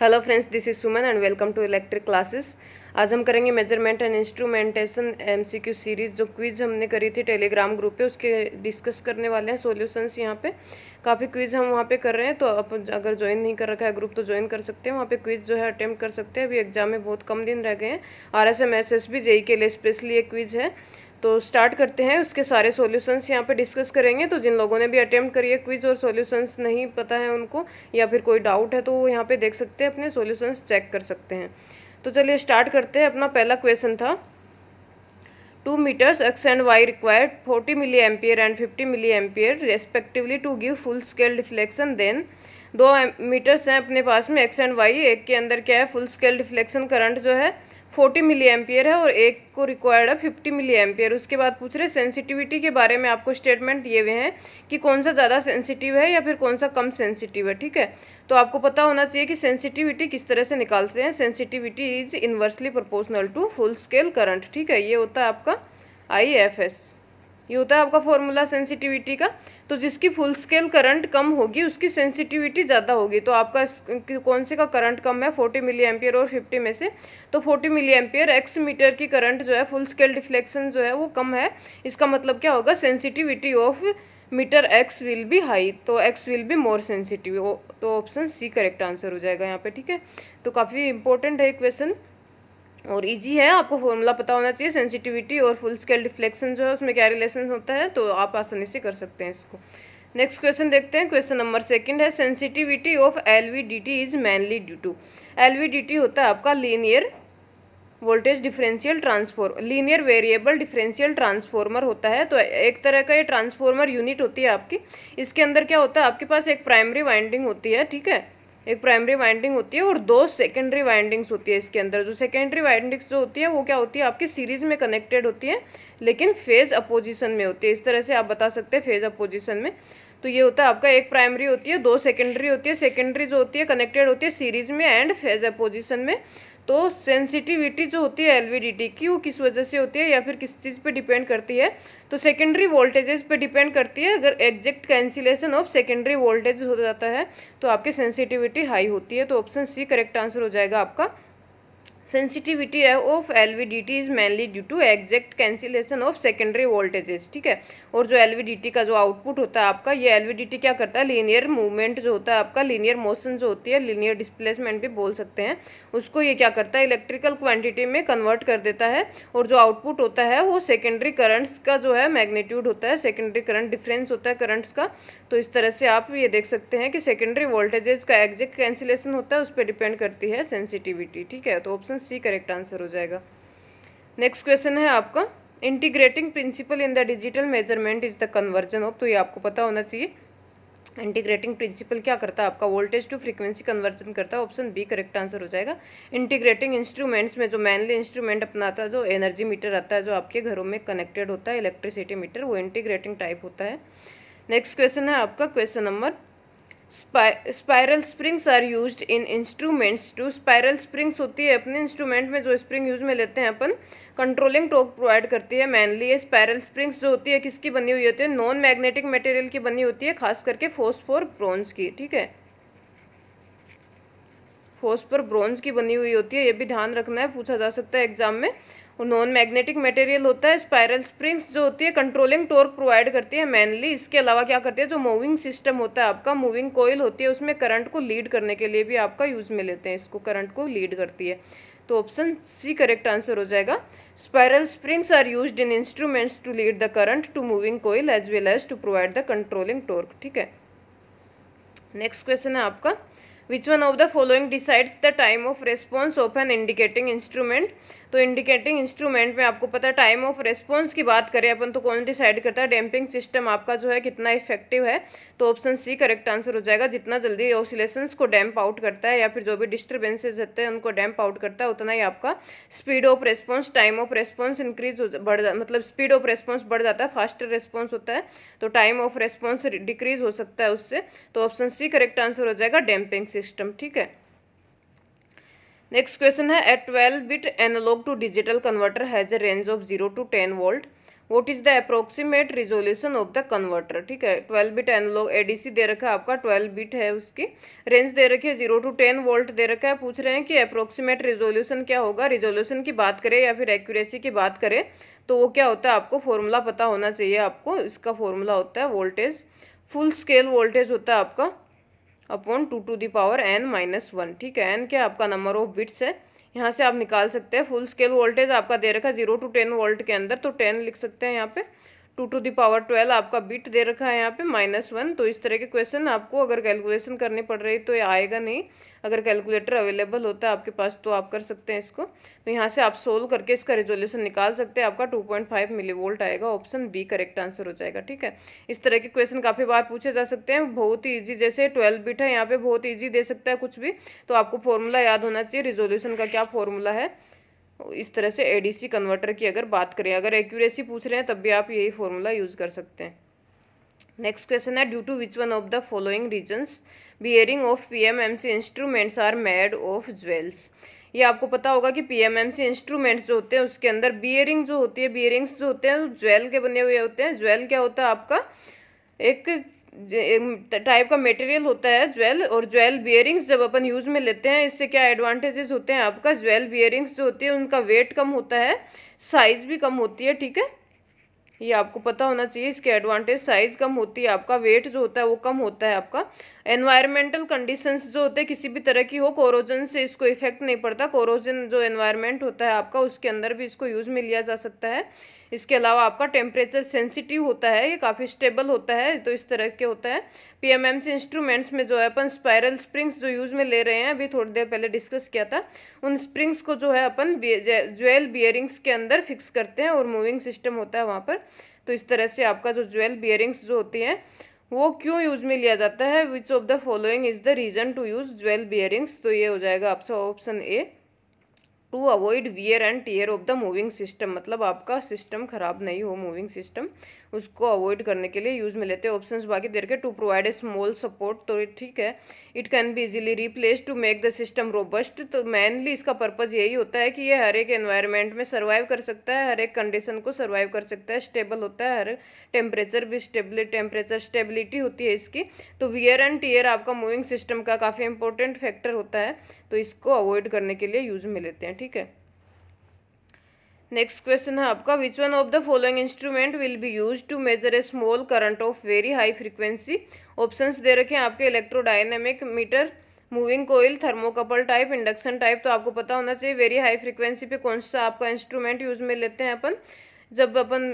Hello friends, this is Suman and welcome to Electric Classes. आज हम करेंगे measurement and instrumentation MCQ series जो quiz हमने करी थी टेलीग्राम ग्रुप पे उसके डिस्कस करने वाले हैं सॉल्यूशंस यहाँ पे काफ़ी क्विज़ हम वहाँ पे कर रहे हैं तो आप अगर ज्वाइन नहीं कर रखा है ग्रुप तो ज्वाइन कर सकते हैं वहाँ पे क्विज़ जो है अटैम्प्ट कर सकते हैं अभी एग्जाम में बहुत कम दिन रह गए हैं R S M S S B JE के लिए स्पेशली एक क्विज़ है तो स्टार्ट करते हैं उसके सारे सॉल्यूशंस यहाँ पे डिस्कस करेंगे तो जिन लोगों ने भी अटेम्प्ट करिए क्विज और सॉल्यूशंस नहीं पता है उनको या फिर कोई डाउट है तो वो यहाँ पे देख सकते हैं अपने सॉल्यूशंस चेक कर सकते हैं तो चलिए स्टार्ट करते हैं अपना पहला क्वेश्चन था two meters X and Y required forty milli ampere and fifty milli ampere respectively to give full scale deflection then दो मीटर्स हैं अपने पास में एक्स एंड वाई एक के अंदर क्या है फुल स्केल डिफ्लेक्शन करंट जो है फोर्टी मिली एम्पियर है और एक को रिक्वायर्ड है फिफ्टी मिली एम्पियर उसके बाद पूछ रहे सेंसिटिविटी के बारे में आपको स्टेटमेंट दिए हुए हैं कि कौन सा ज़्यादा सेंसिटिव है या फिर कौन सा कम सेंसिटिव है ठीक है तो आपको पता होना चाहिए कि सेंसिटिविटी किस तरह से निकालते हैं sensitivity is inversely proportional to full scale current ठीक है ये होता है आपका आई एफ एस ये होता है आपका फॉर्मूला सेंसिटिविटी का तो जिसकी फुल स्केल करंट कम होगी उसकी सेंसिटिविटी ज़्यादा होगी तो आपका कौन से का करंट कम है फोर्टी मिली एम्पियर और फिफ्टी में से तो forty milli ampere X meter की करंट जो है फुल स्केल डिफ्लेक्शन जो है वो कम है इसका मतलब क्या होगा sensitivity of meter X will be high तो X will be more sensitive तो ऑप्शन सी करेक्ट आंसर हो जाएगा यहाँ पर ठीक है तो काफ़ी इंपॉर्टेंट है क्वेश्चन और इजी है आपको फॉर्मूला पता होना चाहिए सेंसिटिविटी और फुल स्केल डिफ्लेक्शन जो है उसमें क्या रिलेशन होता है तो आप आसानी से कर सकते हैं इसको नेक्स्ट क्वेश्चन देखते हैं क्वेश्चन नंबर सेकंड है sensitivity of L V D T is mainly due to L V D T होता है आपका linear voltage differential transform linear variable differential transformer होता है तो एक तरह का ये ट्रांसफॉर्मर यूनिट होती है आपकी इसके अंदर क्या होता है आपके पास एक प्राइमरी वाइंडिंग होती है ठीक है एक प्राइमरी वाइंडिंग होती है और दो सेकेंडरी वाइंडिंग्स होती है इसके अंदर जो सेकेंडरी वाइंडिंग्स जो होती है वो क्या होती है आपकी सीरीज में कनेक्टेड होती है लेकिन फेज अपोजिशन में होती है इस तरह से आप बता सकते हैं फेज अपोजिशन में तो ये होता है आपका एक प्राइमरी होती है दो सेकेंडरी होती है सेकेंडरी जो होती है कनेक्टेड होती है सीरीज में एंड फेज अपोजिशन में तो सेंसिटिविटी जो होती है एलवीडीटी की वो किस वजह से होती है या फिर किस चीज़ पे डिपेंड करती है तो सेकेंडरी वोल्टेजेस पे डिपेंड करती है अगर exact cancellation of secondary voltage हो जाता है तो आपकी सेंसिटिविटी हाई होती है तो ऑप्शन सी करेक्ट आंसर हो जाएगा आपका सेंसिटिविटी है of L V D T is mainly due to exact cancellation of secondary voltages ठीक है और जो एल वी डी टी का जो आउटपुट होता है आपका ये एल वी डी टी क्या करता है लीनियर मूवमेंट जो होता है आपका लीनियर मोशन जो होती है लीनियर डिस्प्लेसमेंट भी बोल सकते हैं उसको ये क्या करता है इलेक्ट्रिकल क्वान्टिटी में कन्वर्ट कर देता है और जो आउटपुट होता है वो सेकेंडरी करंट्स का जो है मैग्नीट्यूड होता है सेकेंडरी करंट डिफरेंस होता है करंट्स का तो इस तरह से आप ये देख सकते हैं कि सेकेंडरी वोल्टेजेस का एग्जैक्ट कैंसिलेशन होता है उस पर डिपेंड करती है सेंसिटिविटी ठीक है तो ऑप्शन सी करेक्ट आंसर हो जाएगा नेक्स्ट क्वेश्चन है आपका integrating principle in the digital measurement is the conversion of तो ये आपको पता होना चाहिए इंटीग्रेटिंग प्रिंसिपल क्या करता है आपका वोल्टेज टू फ्रीक्वेंसी कन्वर्जन करता है ऑप्शन बी करेक्ट आंसर हो जाएगा इंटीग्रेटिंग इंस्ट्रूमेंट्स में जो मैनली इंस्ट्रूमेंट अपनाता है जो एनर्जी मीटर आता है जो आपके घरों में कनेक्टेड होता है इलेक्ट्रिसिटी मीटर वो इंटीग्रेटिंग टाइप होता है नेक्स्ट क्वेश्चन है आपका question number spi spiral springs are use in instruments जो स्पायरल स्प्रिंग्स होती है अपने इंस्ट्रूमेंट में जो स्प्रिंग यूज में लेते हैं अपन कंट्रोलिंग टॉक प्रोवाइड करती है मेनली ये स्पायरल स्प्रिंग्स जो होती है किसकी बनी हुई होती है नॉन मैग्नेटिक मटेरियल की बनी होती है खास करके फोस्फोर ब्रोंज की ठीक है फोस्फोर ब्रोंज की बनी हुई होती है ये भी ध्यान रखना है पूछा जा सकता है एग्जाम में नॉन मैग्नेटिक मटेरियल होता है स्पायरल स्प्रिंग्स जो होती है कंट्रोलिंग टॉर्क प्रोवाइड करती है मेनली इसके अलावा क्या करती है जो मूविंग सिस्टम होता है आपका मूविंग कोयल होती है उसमें करंट को लीड करने के लिए भी आपका यूज़ में लेते हैं इसको करंट को लीड करती है तो ऑप्शन सी करेक्ट आंसर हो जाएगा spiral springs are use in instruments to lead the current to moving coil as well as to provide the controlling torque ठीक है नेक्स्ट क्वेश्चन है आपका which one of the following decides the time of response of an indicating instrument तो indicating instrument में आपको पता है time of response की बात करें अपन तो कौन डिसाइड करता है डैम्पिंग सिस्टम आपका जो है कितना इफेक्टिव है तो ऑप्शन सी करेक्ट आंसर हो जाएगा जितना जल्दी ऑसिलेशंस को डैम्प आउट करता है या फिर जो भी डिस्टर्बेंसेज होते हैं उनको डैम्प आउट करता है उतना ही आपका speed of response time of response increase बढ़ मतलब स्पीड ऑफ रेस्पॉन्स बढ़ जाता है फास्टर रेस्पॉन्स होता है तो टाइम ऑफ रेस्पॉन्स डिक्रीज हो सकता है उससे तो ऑप्शन सी करेक्ट आंसर हो जाएगा डैम्पिंग सिस्टम सिस्टम ठीक है नेक्स्ट क्वेश्चन है a twelve bit analogue to digital converter has a range of zero to ten volt what is the approximate resolution of the converter ठीक है twelve bit analogue ADC दे रखा है आपका twelve bit है उसकी range दे रखी है जीरो टू टेन वोल्ट दे रखा है पूछ रहे हैं कि अप्रोक्सीमेट रिजोल्यूशन क्या होगा रिजोल्यूशन की बात करें या फिर एक्यूरेसी की बात करें तो वो क्या होता है आपको फॉर्मूला पता होना चाहिए आपको इसका फॉर्मूला होता है वोल्टेज फुल स्केल वोल्टेज होता है आपका upon two to the power N minus one ठीक है एन क्या आपका नंबर ऑफ बिट्स है यहाँ से आप निकाल सकते हैं फुल स्केल वोल्टेज आपका दे रखा है जीरो टू टेन वोल्ट के अंदर तो टेन लिख सकते हैं यहाँ पे टू टू दावर ट्वेल्व आपका बिट दे रखा है यहाँ पे माइनस वन तो इस तरह के क्वेश्चन आपको अगर कैलकुलेशन करनी पड़ रही तो ये आएगा नहीं अगर कैलकुलेटर अवेलेबल होता है आपके पास तो आप कर सकते हैं इसको तो यहाँ से आप सोल्व करके इसका रिजोल्यूशन निकाल सकते हैं आपका two point five milli volt आएगा ऑप्शन बी करेक्ट आंसर हो जाएगा ठीक है इस तरह के क्वेश्चन काफ़ी बार पूछे जा सकते हैं बहुत ही ईजी जैसे ट्वेल्व बिट है यहाँ पे बहुत ईजी दे सकता है कुछ भी तो आपको फॉर्मूला याद होना चाहिए रिजोल्यूशन का क्या फॉर्मूला है इस तरह से एडीसी कन्वर्टर की अगर बात करें अगर एक्यूरेसी पूछ रहे हैं तब भी आप यही फॉर्मूला यूज़ कर सकते हैं नेक्स्ट क्वेश्चन है due to which one of the following reasons bearing of PMMC instruments are made of jewels ये आपको पता होगा कि पीएमएमसी इंस्ट्रूमेंट्स जो होते हैं उसके अंदर बियरिंग जो होती है बियरिंग्स जो होते हैं ज्वेल के बने हुए होते हैं ज्वेल क्या होता है आपका एक टाइप का मटेरियल होता है ज्वेल और ज्वेल बियरिंग्स जब अपन यूज़ में लेते हैं इससे क्या एडवांटेजेस होते हैं आपका ज्वेल बियरिंग्स जो होती है उनका वेट कम होता है साइज़ भी कम होती है ठीक है ये आपको पता होना चाहिए इसके एडवांटेज साइज़ कम होती है आपका वेट जो होता है वो कम होता है आपका एनवायरमेंटल कंडीशंस जो होते हैं किसी भी तरह की हो कोरोजन से इसको इफेक्ट नहीं पड़ता कोरोजन जो एनवायरमेंट होता है आपका उसके अंदर भी इसको यूज़ में लिया जा सकता है इसके अलावा आपका टेम्परेचर सेंसिटिव होता है ये काफ़ी स्टेबल होता है तो इस तरह के होता है पीएमएमसी इंस्ट्रूमेंट्स में जो है अपन स्पायरल स्प्रिंग्स जो यूज़ में ले रहे हैं अभी थोड़ी देर पहले डिस्कस किया था उन स्प्रिंग्स को जो है अपन ज्वेल बियरिंग्स के अंदर फिक्स करते हैं और मूविंग सिस्टम होता है वहाँ पर तो इस तरह से आपका जो ज्वेल बियरिंग्स जो होती हैं वो क्यों यूज़ में लिया जाता है which of the following is the reason to use jewel bearings तो ये हो जाएगा आपसे option A to avoid wear and tear of the moving system मतलब आपका सिस्टम खराब नहीं हो मूविंग सिस्टम उसको अवॉइड करने के लिए यूज में लेते हैं ऑप्शन बाकी देर के to provide a small support तो ठीक है it can be easily replace to make the system robust तो मेनली इसका पर्पज़ यही होता है कि ये हर एक एनवायरमेंट में सर्वाइव कर सकता है हर एक कंडीशन को सर्वाइव कर सकता है स्टेबल होता है हर टेम्परेचर भी स्टेबिलिटी टेम्परेचर स्टेबिलिटी होती है इसकी तो वियर एंड टीयर आपका मूविंग सिस्टम का काफ़ी इंपॉर्टेंट फैक्टर होता है तो इसको अवॉइड करने के लिए यूज में लेते हैं ठीक है नेक्स्ट क्वेश्चन है आपका which one of the following instrument will be use to measure a small current of very high frequency options दे रखे हैं आपके electrodynamic meter moving coil thermocouple type induction type तो आपको पता होना चाहिए वेरी हाई फ्रीक्वेंसी पे कौन सा आपका इंस्ट्रूमेंट यूज में लेते हैं अपन जब अपन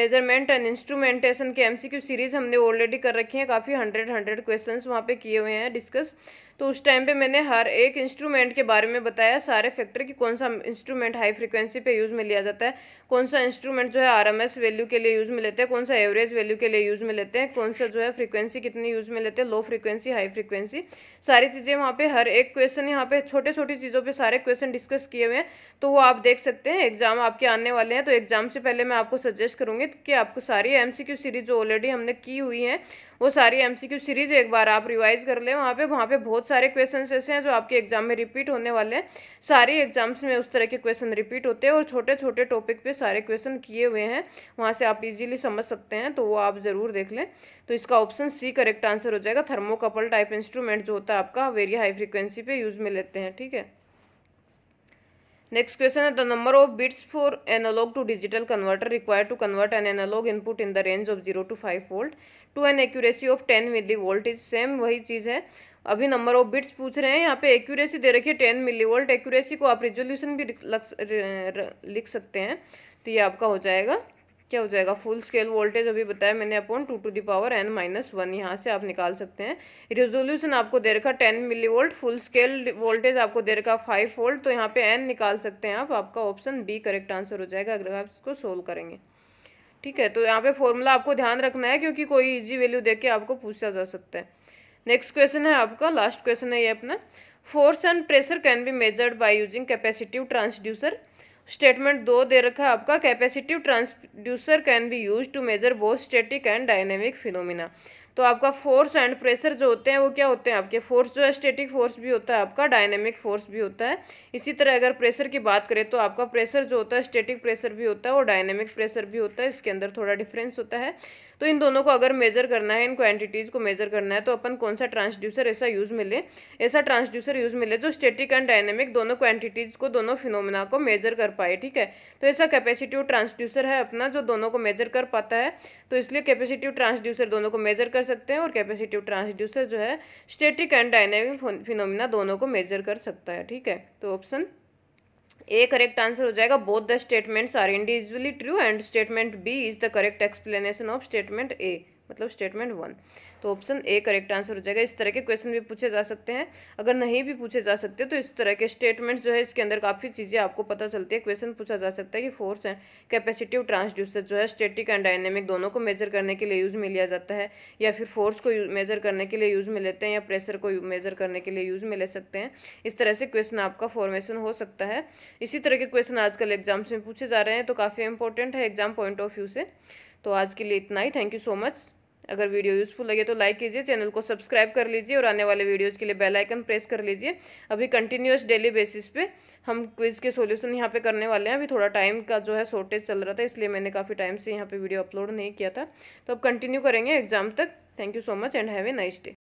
मेजरमेंट एंड इंस्ट्रूमेंटेशन के एमसीक्यू सीरीज हमने ऑलरेडी कर रखी है काफ़ी हंड्रेड हंड्रेड क्वेश्चंस वहां पे किए हुए हैं डिस्कस तो उस टाइम पे मैंने हर एक इंस्ट्रूमेंट के बारे में बताया सारे फैक्टर कि कौन सा इंस्ट्रूमेंट हाई फ्रिक्वेंसी पे यूज़ में लिया जाता है कौन सा इंस्ट्रूमेंट जो है आरएमएस वैल्यू के लिए यूज़ में लेते हैं कौन सा एवरेज वैल्यू के लिए यूज़ में लेते हैं कौन सा जो है फ्रिक्वेंसी कितनी यूज़ में लेते हैं लो फ्रिक्वेंसी हाई फ्रिक्वेंसी सारी चीज़ें वहाँ पर हर एक क्वेश्चन यहाँ पे छोटे छोटी चीज़ों पर सारे क्वेश्चन डिस्कस किए हुए हैं तो वो आप देख सकते हैं एग्जाम आपके आने वाले हैं तो एग्जाम से पहले मैं आपको सजेस्ट करूँगी कि आपको सारी एम सीरीज़ जो ऑलरेडी हमने की हुई है वो सारी एम सीरीज़ एक बार आप रिवाइज कर लें वहाँ पर वहाँ पर बहुत बहुत सारे क्वेश्चन ऐसे हैं जो आपके एग्जाम में रिपीट होने वाले हैं सारे एग्जाम्स में उस तरह के क्वेश्चन रिपीट होते हैं और छोटे छोटे टॉपिक पे सारे क्वेश्चन किए हुए हैं वहाँ से आप इजीली समझ सकते हैं तो वो आप ज़रूर देख लें तो इसका ऑप्शन सी करेक्ट आंसर हो जाएगा थर्मोकपल टाइप इंस्ट्रूमेंट जो होता है आपका वेरी हाई फ्रिक्वेंसी पे यूज़ में लेते हैं ठीक है नेक्स्ट क्वेश्चन है the number of bits for analogue to digital converter require to convert an analogue input in the range of zero to five volt to an accuracy of ten milli volt is same वही चीज़ है अभी number of bits पूछ रहे हैं यहाँ पे accuracy दे रखी है टेन मिली वोल्ट एक्यूरेसी को आप रिजोल्यूशन भी लिख सकते हैं तो ये आपका हो जाएगा क्या हो जाएगा फुल स्केल वोल्टेज अभी बताया मैंने upon two to the power N minus one यहाँ से आप निकाल सकते हैं रिजोल्यूशन आपको दे रखा टेन मिली वोल्ट फुल स्केल वोल्टेज आपको दे रखा फाइव वोल्ट तो यहाँ पे एन निकाल सकते हैं आप आपका ऑप्शन बी करेक्ट आंसर हो जाएगा अगर आप इसको सोल्व करेंगे ठीक है तो यहाँ पे फॉर्मूला आपको ध्यान रखना है क्योंकि कोई इजी वैल्यू देके आपको पूछा जा सकता है नेक्स्ट क्वेश्चन है आपका लास्ट क्वेश्चन है ये अपना force and pressure can be measured by using capacitive transducer statement दो दे रखा है आपका capacitive transducer can be use to measure both static and dynamic phenomena तो आपका फोर्स एंड प्रेशर जो होते हैं वो क्या होते हैं आपके फोर्स जो है स्टेटिक फोर्स भी होता है आपका डायनेमिक फोर्स भी होता है इसी तरह अगर प्रेशर की बात करें तो आपका प्रेशर जो होता है स्टेटिक प्रेशर भी होता है और डायनेमिक प्रेशर भी होता है इसके अंदर थोड़ा डिफरेंस होता है तो इन दोनों को अगर मेज़र करना है इन क्वांटिटीज़ को मेज़र करना है तो अपन कौन सा ट्रांसड्यूसर ऐसा यूज़ मिले ऐसा ट्रांसड्यूसर यूज़ मिले जो स्टेटिक एंड डायनेमिक दोनों क्वांटिटीज़ को दोनों फिनोमिना को मेज़र कर पाए ठीक है तो ऐसा कैपेसिटिव ट्रांसड्यूसर है अपना जो दोनों को मेज़र कर पाता है तो इसलिए कैपेसिटिव ट्रांसड्यूसर दोनों को मेज़र कर सकते हैं और कैपेसिटिव ट्रांसड्यूसर जो है स्टेटिक एंड डायनेमिक फिनोमिना दोनों को मेज़र कर सकता है ठीक है तो ऑप्शन ए करेक्ट आंसर हो जाएगा both the statements are individually true and statement B is the correct explanation of statement A मतलब स्टेटमेंट वन तो ऑप्शन ए करेक्ट आंसर हो जाएगा इस तरह के क्वेश्चन भी पूछे जा सकते हैं अगर नहीं भी पूछे जा सकते तो इस तरह के स्टेटमेंट्स जो है इसके अंदर काफ़ी चीज़ें आपको पता चलती है क्वेश्चन पूछा जा सकता है कि फोर्स एंड कैपेसिटिव ट्रांसड्यूसर जो है स्टेटिक एंड डायनेमिक दोनों को मेजर करने के लिए यूज़ में लिया जाता है या फिर फोर्स को मेजर करने के लिए यूज़ में लेते हैं या प्रेशर को मेजर करने के लिए यूज़ में ले सकते हैं इस तरह से क्वेश्चन आपका फॉर्मेशन हो सकता है इसी तरह के क्वेश्चन आजकल एग्जाम्स में पूछे जा रहे हैं तो काफ़ी इंपॉर्टेंट है एग्जाम पॉइंट ऑफ व्यू से तो आज के लिए इतना ही थैंक यू सो मच अगर वीडियो यूज़फुल लगे तो लाइक कीजिए चैनल को सब्सक्राइब कर लीजिए और आने वाले वीडियोज़ के लिए बेल आइकन प्रेस कर लीजिए अभी कंटिन्यूस डेली बेसिस पे हम क्विज़ के सॉल्यूशन यहाँ पे करने वाले हैं अभी थोड़ा टाइम का जो है शॉर्टेज चल रहा था इसलिए मैंने काफ़ी टाइम से यहाँ पे वीडियो अपलोड नहीं किया था तो अब कंटिन्यू करेंगे एग्जाम तक thank you so much and have a nice day